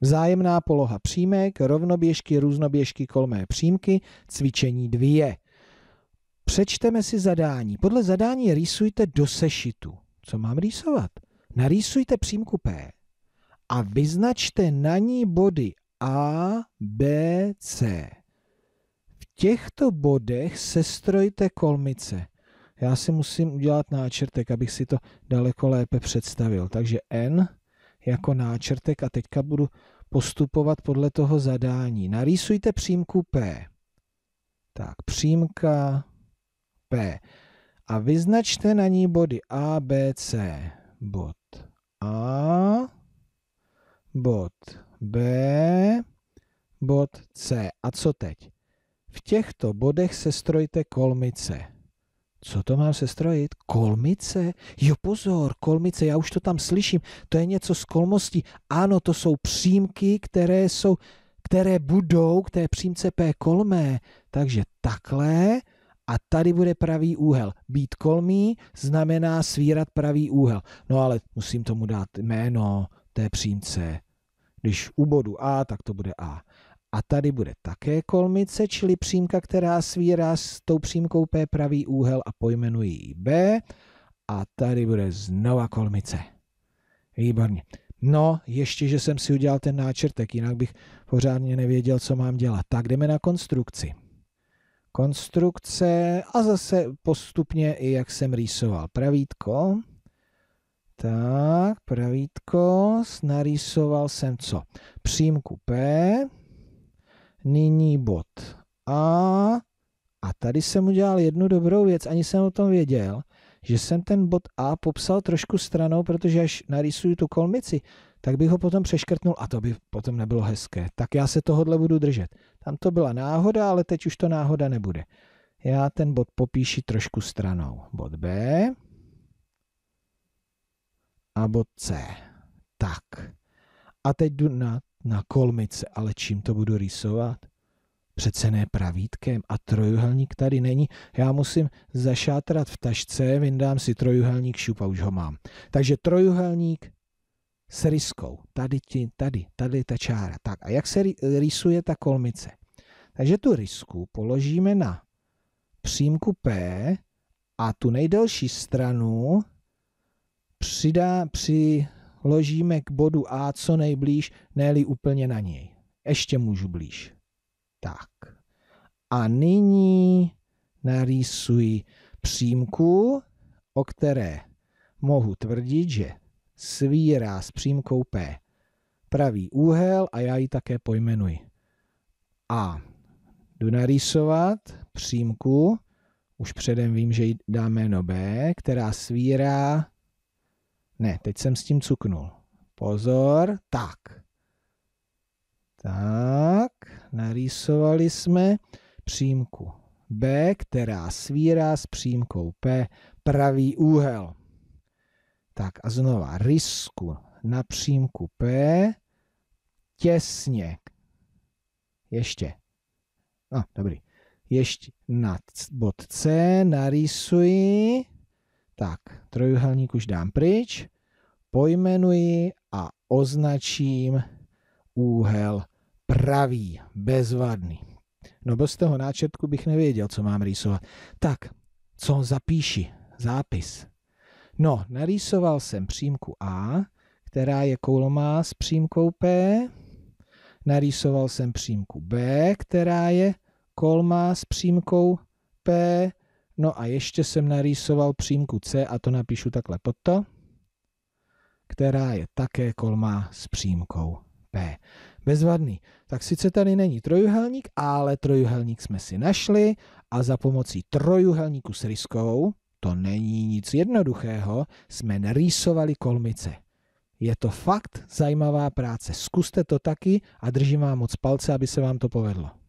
Vzájemná poloha přímek, rovnoběžky, různoběžky, kolmé přímky, cvičení dvě. Přečteme si zadání. Podle zadání rýsujte do sešitu. Co mám rýsovat? Narýsujte přímku P a vyznačte na ní body A, B, C. V těchto bodech sestrojte kolmice. Já si musím udělat náčrtek, abych si to daleko lépe představil. Takže N jako náčrtek a teďka budu postupovat podle toho zadání. Narýsujte přímku P. Tak, přímka P. A vyznačte na ní body A, B, C. Bod A, bod B, bod C. A co teď? V těchto bodech se strojte kolmice. Co to mám sestrojit? Kolmice? Jo pozor, kolmice, já už to tam slyším. To je něco z kolmostí. Ano, to jsou přímky, které jsou, které budou k té přímce P kolmé. Takže takhle a tady bude pravý úhel. Být kolmý znamená svírat pravý úhel. No ale musím tomu dát jméno té přímce. Když u bodu A, tak to bude A. A tady bude také kolmice, čili přímka, která svírá s tou přímkou P pravý úhel a pojmenuji ji B. A tady bude znova kolmice. Výborně. No, ještě, že jsem si udělal ten náčrtek, jinak bych pořádně nevěděl, co mám dělat. Tak jdeme na konstrukci. Konstrukce a zase postupně, i jak jsem rýsoval. Pravítko. Tak, pravítko, narýsoval jsem co? Přímku P, nyní bod A. A tady jsem udělal jednu dobrou věc, ani jsem o tom věděl, že jsem ten bod A popsal trošku stranou, protože až narýsuju tu kolmici, tak bych ho potom přeškrtnul a to by potom nebylo hezké. Tak já se tohodle budu držet. Tam to byla náhoda, ale teď už to náhoda nebude. Já ten bod popíši trošku stranou. Bod B a bod C. Tak. A teď jdu na na kolmice, ale čím to budu rýsovat? Přece ne pravítkem a trojuhelník tady není. Já musím zašátrat v tašce, vyndám si trojuhelník šup a už ho mám. Takže trojuhelník s ryskou. Tady, ti, tady, tady ta čára. Tak a jak se rýsuje ta kolmice? Takže tu rysku položíme na přímku P a tu nejdelší stranu přidá, při, ložíme k bodu A co nejblíž, ne úplně na něj. Ještě můžu blíž. Tak. A nyní narýsuji přímku, o které mohu tvrdit, že svírá s přímkou P pravý úhel a já ji také pojmenuji. A jdu narýsovat přímku, už předem vím, že jí dáme jméno B, která svírá ne, teď jsem s tím cuknul. Pozor, tak. Tak, narýsovali jsme přímku B, která svírá s přímkou P pravý úhel. Tak a znova risku na přímku P těsně. Ještě. No, dobrý. Ještě na bod C narýsuji tak, trojuhelník už dám pryč, pojmenuji a označím úhel pravý, bezvadný. No bez toho náčetku bych nevěděl, co mám rýsovat. Tak, co zapíši? Zápis. No, narýsoval jsem přímku A, která je koulomá s přímkou P. Narýsoval jsem přímku B, která je kolmá s přímkou P No a ještě jsem narýsoval přímku C a to napíšu takhle pod to, která je také kolmá s přímkou P. Bezvadný. Tak sice tady není trojuhelník, ale trojuhelník jsme si našli a za pomocí trojuhelníku s ryskou, to není nic jednoduchého, jsme narýsovali kolmice. Je to fakt zajímavá práce. Zkuste to taky a držím vám moc palce, aby se vám to povedlo.